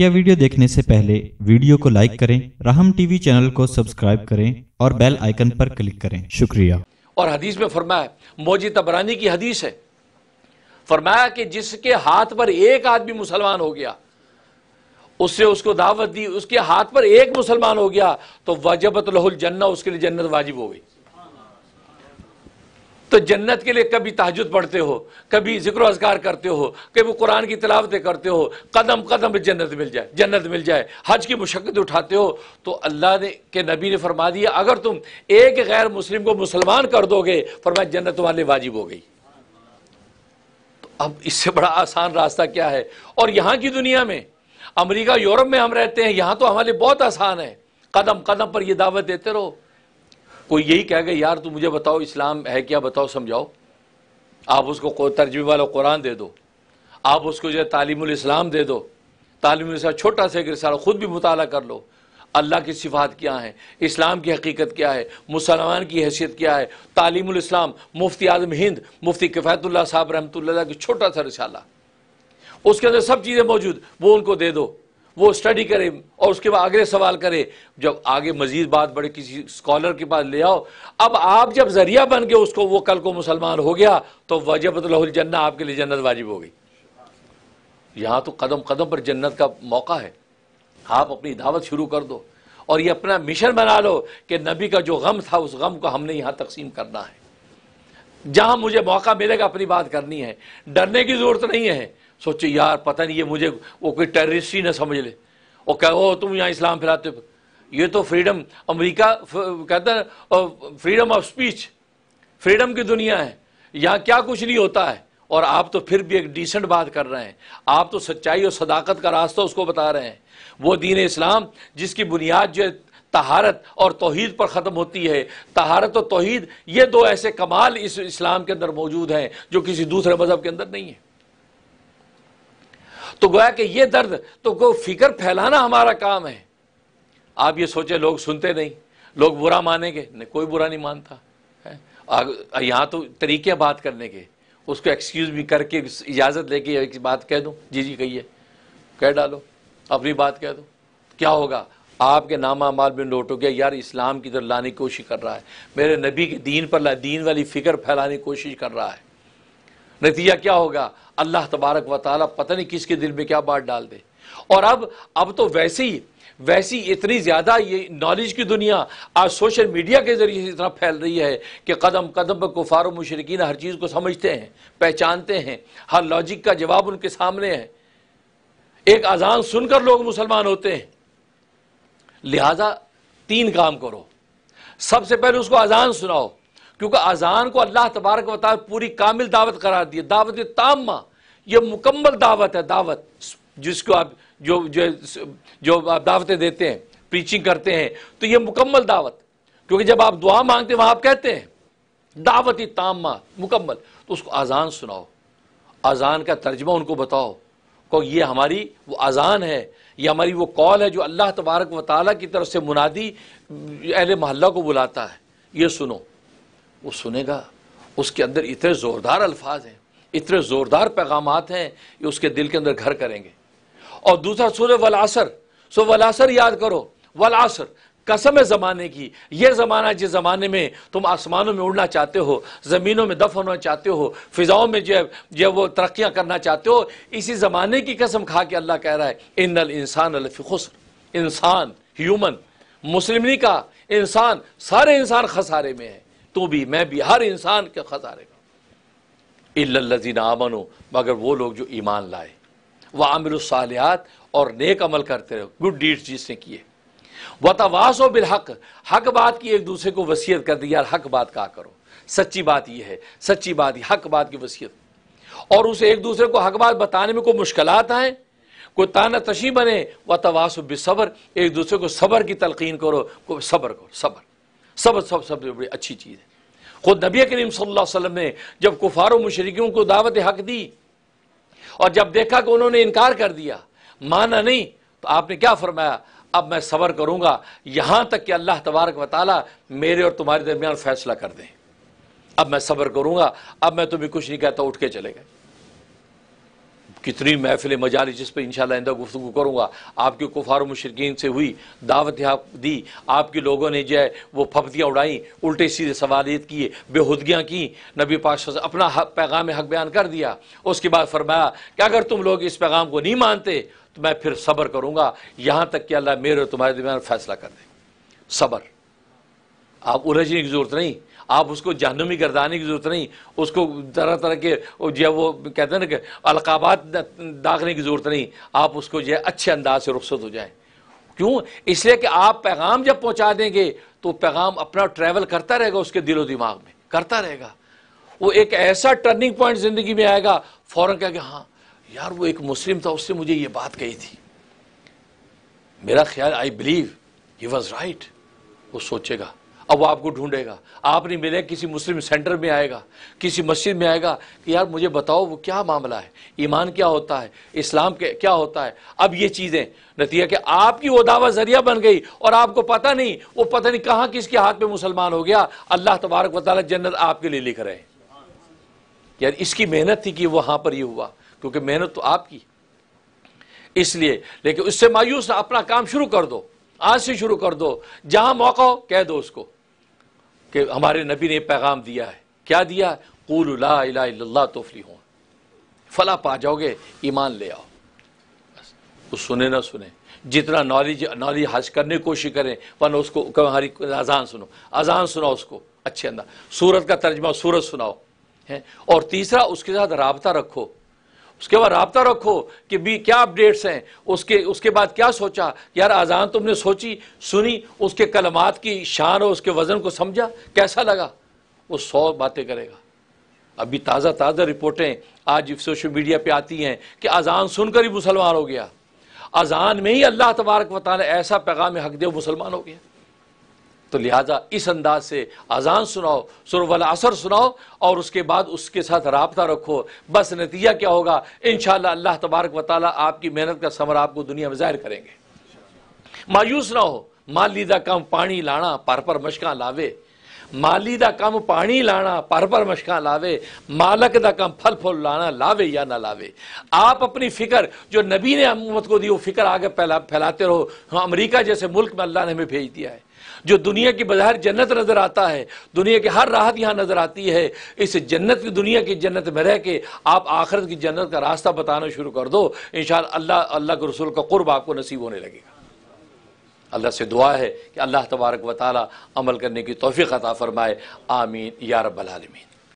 मुख्य वीडियो देखने से पहले वीडियो को लाइक करें राहम टीवी चैनल को सब्सक्राइब करें और बेल आइकन पर क्लिक करें शुक्रिया और हदीस में फरमाया मोजी तबरानी की हदीस है फरमाया कि जिसके हाथ पर एक आदमी मुसलमान हो गया उससे उसको दावत दी उसके हाथ पर एक मुसलमान हो गया तो वजबत लहुल जन्ना उसके लिए जन्नत वाजिब हो गई तो जन्नत के लिए कभी तहजद पढ़ते हो कभी जिक्र अजगार करते हो कभी कुरान की तलावतें करते हो कदम कदम जन्नत मिल जाए जन्नत मिल जाए हज की मुशक्त उठाते हो तो अल्लाह ने के नबी ने फरमा दिया अगर तुम एक गैर मुस्लिम को मुसलमान कर दोगे फरमाए जन्नत तुम्हारे वाजिब हो गई तो अब इससे बड़ा आसान रास्ता क्या है और यहाँ की दुनिया में अमरीका यूरोप में हम रहते हैं यहाँ तो हमारे बहुत आसान है कदम कदम पर यह दावत देते रहो कोई यही कहेगा यार तू मुझे बताओ इस्लाम है क्या बताओ समझाओ आप उसको तर्जमे वाला कुरान दे दो आप उसको जो है तालीम दे दो तालीम छोटा सा एक रिसाल ख़ुद भी मुताल कर लो अल्लाह की सिफात क्या है इस्लाम की हकीकत क्या है मुसलमान की हैसियत क्या है तालीम इस्लाम मुफ्ती आजम हिंद मुफ्ती किफ़ायतुल्ला साहब रहमत की छोटा सा रिसाला उसके अंदर सब चीज़ें मौजूद वो उनको दे दो वो स्टडी करे और उसके बाद आगे सवाल करे जब आगे मजीद बात बड़े किसी स्कॉलर के पास ले आओ अब आप जब जरिया बन गए उसको वो कल को मुसलमान हो गया तो जन्ना आपके लिए जन्नत वाजिब हो गई यहाँ तो कदम कदम पर जन्नत का मौका है आप अपनी दावत शुरू कर दो और ये अपना मिशन बना लो कि नबी का जो गम था उस गम को हमने यहाँ तकसीम करना है जहाँ मुझे मौका मिलेगा अपनी बात करनी है डरने की ज़रूरत नहीं है सोचे यार पता नहीं ये मुझे वो कोई टेररिस्ट ही ना समझ ले और कहो तुम यहाँ इस्लाम फैलाते हो ये तो फ्रीडम अमेरिका कहता है फ्रीडम ऑफ स्पीच फ्रीडम की दुनिया है यहाँ क्या कुछ नहीं होता है और आप तो फिर भी एक डिसेंट बात कर रहे हैं आप तो सच्चाई और सदाकत का रास्ता उसको बता रहे हैं वो दीन इस्लाम जिसकी बुनियाद जो तहारत और तोहद पर ख़त्म होती है तहारत और तोहद ये दो ऐसे कमाल इस इस्लाम के अंदर मौजूद हैं जो किसी दूसरे मज़हब के अंदर नहीं है तो गोया कि ये दर्द तो को फिक्र फैलाना हमारा काम है आप ये सोचे लोग सुनते नहीं लोग बुरा मानेंगे नहीं कोई बुरा नहीं मानता है यहाँ तो तरीके बात करने के उसको एक्सक्यूज़ भी करके इजाज़त लेके एक बात कह दूँ जी जी कहिए कह डालो अपनी बात कह दो क्या होगा आपके नामा माल में नोट हो गया यार इस्लाम की तरफ लाने की कोशिश कर रहा है मेरे नबी के दीन पर ला दीन वाली फ़िक्र फैलाने की कोशिश कर रहा है नतीजा क्या होगा अल्लाह तबारक व ताली पता नहीं किसके दिल में क्या बात डाल दे और अब अब तो वैसे ही वैसी इतनी ज़्यादा ये नॉलेज की दुनिया आज सोशल मीडिया के ज़रिए इतना फैल रही है कि कदम कदम पर कुफार मशरकिन हर चीज़ को समझते हैं पहचानते हैं हर लॉजिक का जवाब उनके सामने है एक अजान सुनकर लोग मुसलमान होते हैं लिहाजा तीन काम करो सबसे पहले उसको अजान सुनाओ क्योंकि अजान को अल्लाह तबारक वाल पूरी कामिल दावत करार दी दावत तामा ये मुकम्मल दावत है दावत जिसको आप जो जो जो आप दावतें देते हैं प्रीचिंग करते हैं तो ये मुकम्मल दावत क्योंकि जब आप दुआ मांगते हैं वहाँ आप कहते हैं दावत ही तामा मुकम्मल तो उसको अजान सुनाओ अजान का तर्जमा उनको बताओ को ये हमारी वो अजान है ये हमारी वो कॉल है जो अल्लाह तबारक वाली की तरफ से मुनादी अहल मोहल्ला को बुलाता है ये सुनो वो सुनेगा उसके अंदर इतने ज़ोरदार अल्फाज हैं इतने ज़ोरदार पैगाम हैं ये उसके दिल के अंदर घर करेंगे और दूसरा सूर्य वलासर सो वलासर याद करो वलासर कसम है ज़माने की यह ज़माना जिस ज़माने में तुम आसमानों में उड़ना चाहते हो ज़मीनों में दफ होना चाहते हो फ़िज़ाओं में जो जो वो तरक्याँ करना चाहते हो इसी ज़माने की कसम खा के अल्लाह कह रहा है इन इंसान अलफ़ी इंसान ह्यूमन मुस्लिम का इंसान सारे इंसान खसारे में है तो भी मैं भी हर इंसान के खसारे में इल्लजीन आमन मगर वो लोग जो ईमान लाए वह सालियात और नेक अमल करते रहे गुड डीड्स जिसने किए वतवासो बिलहक हक बात की एक दूसरे को वसीयत कर दी यार हक बात कहा करो सच्ची बात यह है सच्ची बात यह हक बात की वसीयत और उसे एक दूसरे को हक बात बताने में कोई मुश्किल आए कोई ताना तशी बने व तवासो बेसबर एक दूसरे को सबर की तलकीन करो को सबर करो सबर सब सब सबसे बड़ी अच्छी चीज़ है खुद नबी करीम सल्लल्लाहु अलैहि वसल्लम ने जब कुफारो मशरकियों को दावत हक दी और जब देखा कि उन्होंने इनकार कर दिया माना नहीं तो आपने क्या फरमाया अब मैं सबर करूंगा यहां तक कि अल्लाह तबारक वाली मेरे और तुम्हारे दरमियान फैसला कर दें अब मैं सबर करूंगा अब मैं तुम्हें कुछ नहीं कहता उठ के चले गए कितनी महफिल मजाल जिस पर इनशाला आंदा गुफ्तु करूँगा आपके कुफार मुशरकिन से हुई दावत दी आपके लोगों ने जो है वो फपतियाँ उड़ाई उल्टे सीधे सवालियत किए बेहदगियाँ की नबी पाक अपना हक, पैगाम हक बयान कर दिया उसके बाद फरमाया कि अगर तुम लोग इस पैगाम को नहीं मानते तो मैं फिर सब्र करूँगा यहाँ तक कि अल्लाह मेरे और तुम्हारे दरमियान फैसला कर दे सब्र आप उलझने की ज़रूरत नहीं आप उसको जहनुमी गर्दाने की ज़रूरत नहीं उसको तरह तरह के जो वो कहते हैं ना कि अलकाबात दागने की ज़रूरत नहीं आप उसको जो है अच्छे अंदाज से रुखसत हो जाए क्यों इसलिए कि आप पैगाम जब पहुँचा देंगे तो पैगाम अपना ट्रैवल करता रहेगा उसके दिलो दिमाग में करता रहेगा वो एक ऐसा टर्निंग पॉइंट ज़िंदगी में आएगा फ़ौरन कह के हाँ यार वो एक मुस्लिम था उससे मुझे ये बात कही थी मेरा ख्याल I believe he was right वो सोचेगा अब वो आपको ढूंढेगा आप नहीं मिले किसी मुस्लिम सेंटर में आएगा किसी मस्जिद में आएगा कि यार मुझे बताओ वो क्या मामला है ईमान क्या होता है इस्लाम क्या होता है अब ये चीज़ें नतीजा कि आपकी वो दावा जरिया बन गई और आपको पता नहीं वो पता नहीं कहाँ किसके हाथ में मुसलमान हो गया अल्लाह तबारक वाली जन्नत आपके लिए लिख रहे हैं यार इसकी मेहनत थी कि वहाँ पर ये हुआ क्योंकि मेहनत तो आपकी इसलिए लेकिन उससे मायूस अपना काम शुरू कर दो आज से शुरू कर दो जहां मौका हो कह दो उसको कि हमारे नबी ने पैगाम दिया है क्या दिया कूल ला तोफली हूँ फला पा जाओगे ईमान ले आओ वो सुने ना सुने जितना नॉलेज नॉलेज हासिल करने की कोशिश करें वन उसको हमारी अजान सुनो अजान सुनाओ उसको अच्छे अंदाज सूरत का तर्जमा सूरत सुनाओ है और तीसरा उसके साथ रबता रखो उसके बाद रबता रखो कि भी क्या अपडेट्स हैं उसके उसके बाद क्या सोचा यार अजान तुमने सोची सुनी उसके कलमात की शान और उसके वज़न को समझा कैसा लगा वो सौ बातें करेगा अभी ताज़ा ताज़ा रिपोर्टें आज सोशल मीडिया पे आती हैं कि अजान सुनकर ही मुसलमान हो गया अजान में ही अल्लाह तबारक वाली ऐसा पैगाम हक दे मुसलमान हो गया तो लिहाजा इस अंदाज से अजान सुनाओ सुरवल असर सुनाओ और उसके बाद उसके साथ रबता रखो बस नतीजा क्या होगा इन अल्लाह तबारक वाल आपकी मेहनत का समर आपको दुनिया में ज़ाहिर करेंगे मायूस ना हो मान लीदा कम पानी लाना पर पर मशका लावे माली ਦਾ ਕੰਮ पानी लाना पर पर ਮਸ਼ਕਾਂ लावे मालक ਦਾ ਕੰਮ फल फूल लाना लावे या ना लावे आप अपनी फिक्र जो नबी ने अमूमत को दी वो फिक्र आगे फैलाते रहो हाँ, अमेरिका जैसे मुल्क में अल्लाह ने हमें भेज दिया है जो दुनिया की बाहर जन्नत नज़र आता है दुनिया की हर राहत यहाँ नज़र आती है इस जन्नत की दुनिया की जन्नत में रह के आप आखिरत की जन्नत का रास्ता बताना शुरू कर दो इन अल्लाह अल्लाह के रसूल का कुर्ब आपको नसीब होने लगेगा अल्लाह से दुआ है कि अल्लाह तबारक वाली अमल करने की तोफ़ी अता फ़रमाए आमीन या रबालमीन